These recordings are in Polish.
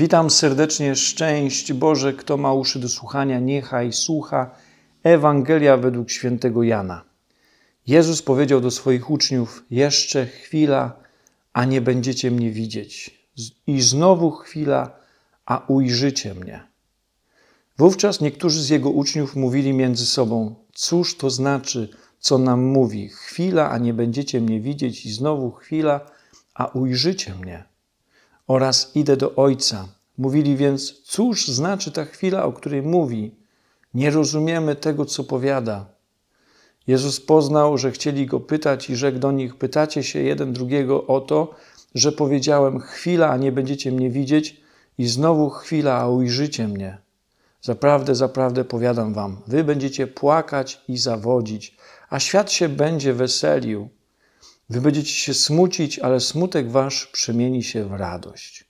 Witam serdecznie, szczęść Boże, kto ma uszy do słuchania, niechaj słucha. Ewangelia według świętego Jana. Jezus powiedział do swoich uczniów: Jeszcze chwila, a nie będziecie mnie widzieć, i znowu chwila, a ujrzycie mnie. Wówczas niektórzy z jego uczniów mówili między sobą: Cóż to znaczy, co nam mówi? Chwila, a nie będziecie mnie widzieć, i znowu chwila, a ujrzycie mnie oraz idę do Ojca. Mówili więc, cóż znaczy ta chwila, o której mówi? Nie rozumiemy tego, co powiada. Jezus poznał, że chcieli go pytać i rzekł do nich: Pytacie się jeden drugiego o to, że powiedziałem chwila, a nie będziecie mnie widzieć, i znowu chwila, a ujrzycie mnie. Zaprawdę, zaprawdę powiadam wam, wy będziecie płakać i zawodzić, a świat się będzie weselił. Wy będziecie się smucić, ale smutek wasz przemieni się w radość.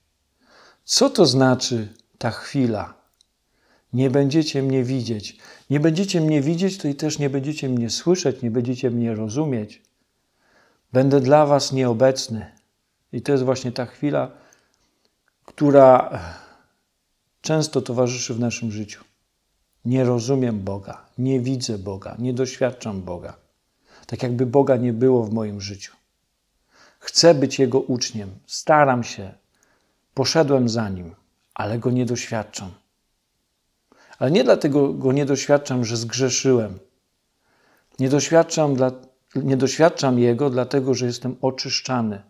Co to znaczy ta chwila? Nie będziecie mnie widzieć. Nie będziecie mnie widzieć, to i też nie będziecie mnie słyszeć, nie będziecie mnie rozumieć. Będę dla was nieobecny. I to jest właśnie ta chwila, która e, często towarzyszy w naszym życiu. Nie rozumiem Boga, nie widzę Boga, nie doświadczam Boga tak jakby Boga nie było w moim życiu. Chcę być Jego uczniem, staram się, poszedłem za Nim, ale Go nie doświadczam. Ale nie dlatego Go nie doświadczam, że zgrzeszyłem. Nie doświadczam, dla, nie doświadczam Jego dlatego, że jestem oczyszczany.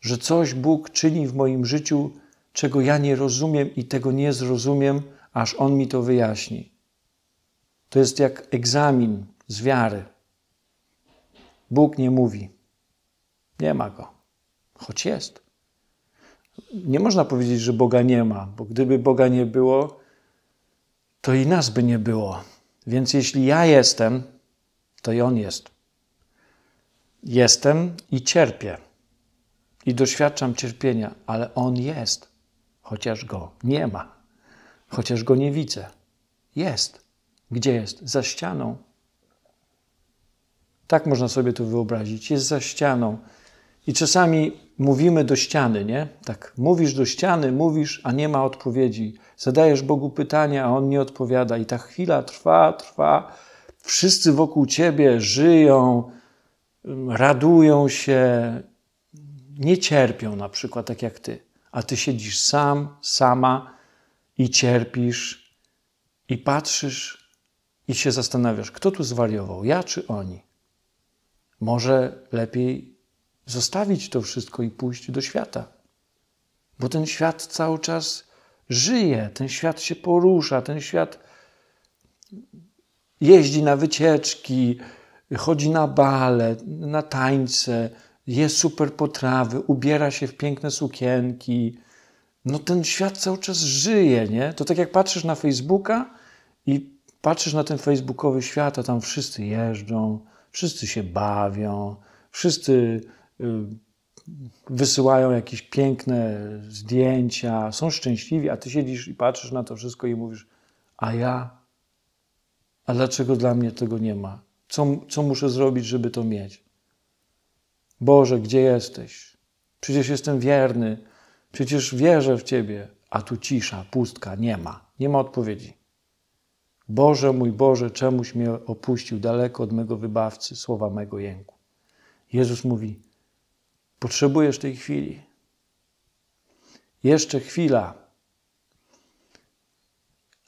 Że coś Bóg czyni w moim życiu, czego ja nie rozumiem i tego nie zrozumiem, aż On mi to wyjaśni. To jest jak egzamin z wiary. Bóg nie mówi. Nie ma go. Choć jest. Nie można powiedzieć, że Boga nie ma, bo gdyby Boga nie było, to i nas by nie było. Więc jeśli ja jestem, to i On jest. Jestem i cierpię. I doświadczam cierpienia, ale On jest, chociaż Go nie ma, chociaż Go nie widzę. Jest. Gdzie jest? Za ścianą. Tak można sobie to wyobrazić. Jest za ścianą. I czasami mówimy do ściany, nie? Tak, mówisz do ściany, mówisz, a nie ma odpowiedzi. Zadajesz Bogu pytania, a On nie odpowiada. I ta chwila trwa, trwa. Wszyscy wokół ciebie żyją, radują się, nie cierpią na przykład tak jak ty. A ty siedzisz sam, sama i cierpisz i patrzysz i się zastanawiasz, kto tu zwariował, ja czy oni? Może lepiej zostawić to wszystko i pójść do świata. Bo ten świat cały czas żyje, ten świat się porusza, ten świat jeździ na wycieczki, chodzi na bale, na tańce, je super potrawy, ubiera się w piękne sukienki. No ten świat cały czas żyje, nie? To tak jak patrzysz na Facebooka i patrzysz na ten facebookowy świat, a tam wszyscy jeżdżą, wszyscy się bawią, wszyscy y, wysyłają jakieś piękne zdjęcia, są szczęśliwi, a ty siedzisz i patrzysz na to wszystko i mówisz, a ja? A dlaczego dla mnie tego nie ma? Co, co muszę zrobić, żeby to mieć? Boże, gdzie jesteś? Przecież jestem wierny, przecież wierzę w Ciebie, a tu cisza, pustka, nie ma, nie ma odpowiedzi. Boże mój Boże, czemuś mnie opuścił daleko od mego wybawcy, słowa mego jęku. Jezus mówi: Potrzebujesz tej chwili. Jeszcze chwila.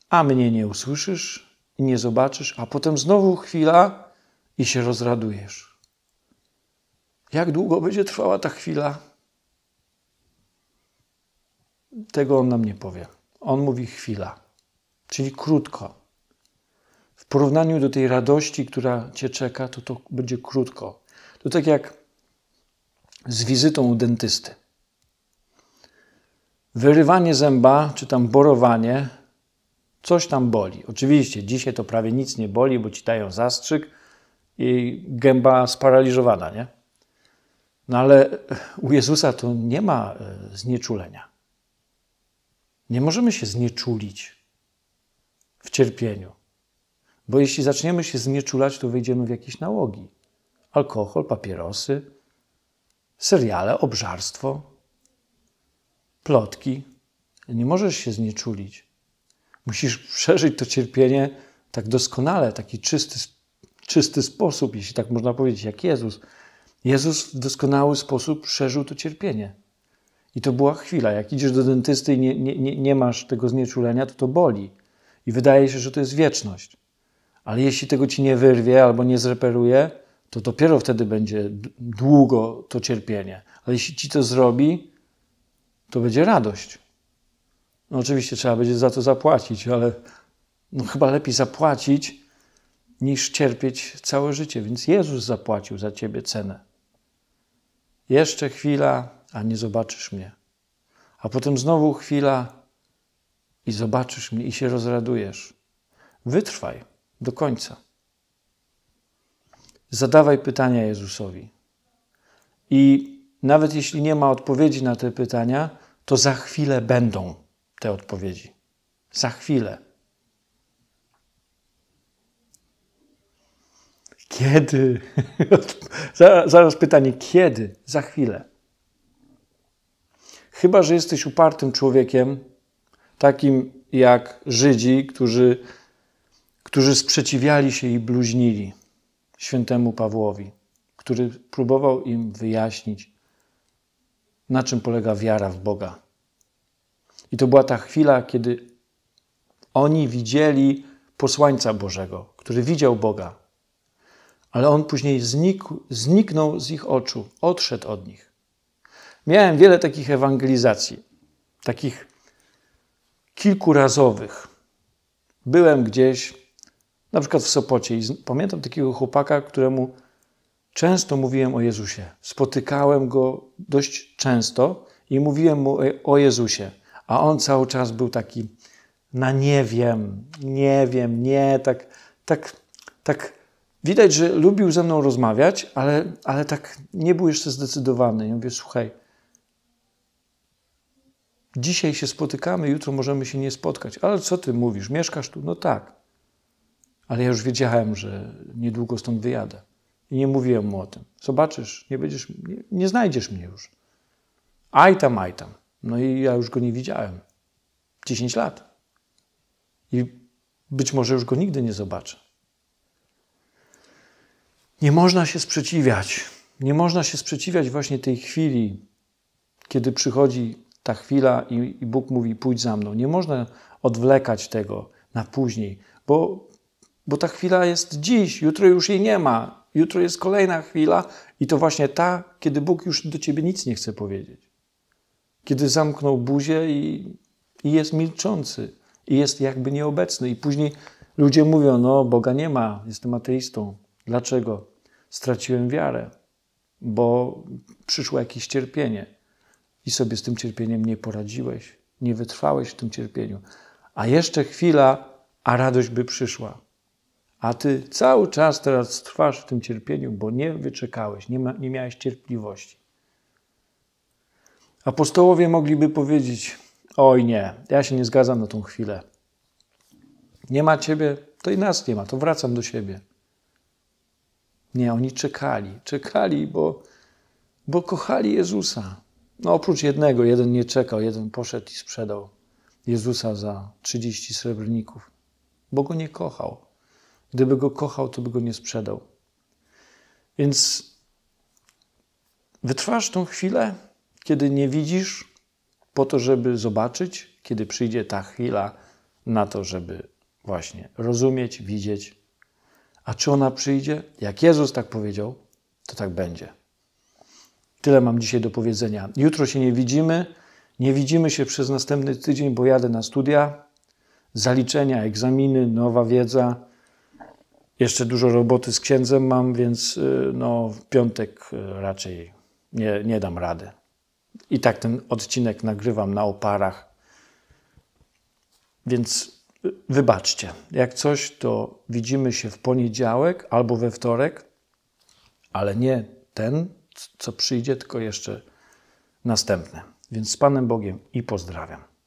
A mnie nie usłyszysz i nie zobaczysz, a potem znowu chwila i się rozradujesz. Jak długo będzie trwała ta chwila? Tego on nam nie powie. On mówi chwila, czyli krótko porównaniu do tej radości, która cię czeka, to to będzie krótko. To tak jak z wizytą u dentysty. Wyrywanie zęba, czy tam borowanie, coś tam boli. Oczywiście dzisiaj to prawie nic nie boli, bo ci dają zastrzyk i gęba sparaliżowana, nie? No ale u Jezusa to nie ma e, znieczulenia. Nie możemy się znieczulić w cierpieniu. Bo jeśli zaczniemy się znieczulać, to wejdziemy w jakieś nałogi. Alkohol, papierosy, seriale, obżarstwo, plotki. Nie możesz się znieczulić. Musisz przeżyć to cierpienie tak doskonale, taki czysty, czysty sposób, jeśli tak można powiedzieć, jak Jezus. Jezus w doskonały sposób przeżył to cierpienie. I to była chwila. Jak idziesz do dentysty i nie, nie, nie masz tego znieczulenia, to to boli. I wydaje się, że to jest wieczność ale jeśli tego ci nie wyrwie albo nie zreperuje, to dopiero wtedy będzie długo to cierpienie. Ale jeśli ci to zrobi, to będzie radość. No oczywiście trzeba będzie za to zapłacić, ale no chyba lepiej zapłacić niż cierpieć całe życie. Więc Jezus zapłacił za ciebie cenę. Jeszcze chwila, a nie zobaczysz mnie. A potem znowu chwila i zobaczysz mnie i się rozradujesz. Wytrwaj do końca. Zadawaj pytania Jezusowi. I nawet jeśli nie ma odpowiedzi na te pytania, to za chwilę będą te odpowiedzi. Za chwilę. Kiedy? Zaraz pytanie, kiedy? Za chwilę. Chyba, że jesteś upartym człowiekiem, takim jak Żydzi, którzy którzy sprzeciwiali się i bluźnili świętemu Pawłowi, który próbował im wyjaśnić, na czym polega wiara w Boga. I to była ta chwila, kiedy oni widzieli posłańca Bożego, który widział Boga, ale on później znikł, zniknął z ich oczu, odszedł od nich. Miałem wiele takich ewangelizacji, takich kilkurazowych. Byłem gdzieś, na przykład w Sopocie. I pamiętam takiego chłopaka, któremu często mówiłem o Jezusie. Spotykałem go dość często i mówiłem mu o Jezusie. A on cały czas był taki na nie wiem, nie wiem, nie, tak, tak, tak. Widać, że lubił ze mną rozmawiać, ale, ale tak nie był jeszcze zdecydowany. I mówię, słuchaj, dzisiaj się spotykamy, jutro możemy się nie spotkać. Ale co ty mówisz? Mieszkasz tu? No tak. Ale ja już wiedziałem, że niedługo stąd wyjadę. I nie mówiłem mu o tym. Zobaczysz, nie będziesz, nie, nie znajdziesz mnie już. Aj tam, aj tam. No i ja już go nie widziałem. 10 lat. I być może już go nigdy nie zobaczę. Nie można się sprzeciwiać. Nie można się sprzeciwiać właśnie tej chwili, kiedy przychodzi ta chwila i, i Bóg mówi: pójdź za mną. Nie można odwlekać tego na później, bo bo ta chwila jest dziś, jutro już jej nie ma, jutro jest kolejna chwila i to właśnie ta, kiedy Bóg już do ciebie nic nie chce powiedzieć. Kiedy zamknął buzię i, i jest milczący, i jest jakby nieobecny, i później ludzie mówią: No, Boga nie ma, jestem ateistą. Dlaczego? Straciłem wiarę, bo przyszło jakieś cierpienie i sobie z tym cierpieniem nie poradziłeś, nie wytrwałeś w tym cierpieniu. A jeszcze chwila, a radość by przyszła a ty cały czas teraz trwasz w tym cierpieniu, bo nie wyczekałeś, nie, ma, nie miałeś cierpliwości. Apostołowie mogliby powiedzieć: Oj, nie, ja się nie zgadzam na tą chwilę. Nie ma ciebie, to i nas nie ma, to wracam do siebie. Nie, oni czekali, czekali, bo, bo kochali Jezusa. No oprócz jednego, jeden nie czekał, jeden poszedł i sprzedał Jezusa za 30 srebrników, bo go nie kochał. Gdyby go kochał, to by go nie sprzedał. Więc wytrwasz tą chwilę, kiedy nie widzisz, po to, żeby zobaczyć, kiedy przyjdzie ta chwila na to, żeby właśnie rozumieć, widzieć. A czy ona przyjdzie? Jak Jezus tak powiedział, to tak będzie. Tyle mam dzisiaj do powiedzenia. Jutro się nie widzimy. Nie widzimy się przez następny tydzień, bo jadę na studia, zaliczenia, egzaminy, nowa wiedza jeszcze dużo roboty z księdzem mam, więc y, no, w piątek y, raczej nie, nie dam rady. I tak ten odcinek nagrywam na oparach. Więc y, wybaczcie. Jak coś, to widzimy się w poniedziałek albo we wtorek, ale nie ten, co przyjdzie, tylko jeszcze następny. Więc z Panem Bogiem i pozdrawiam.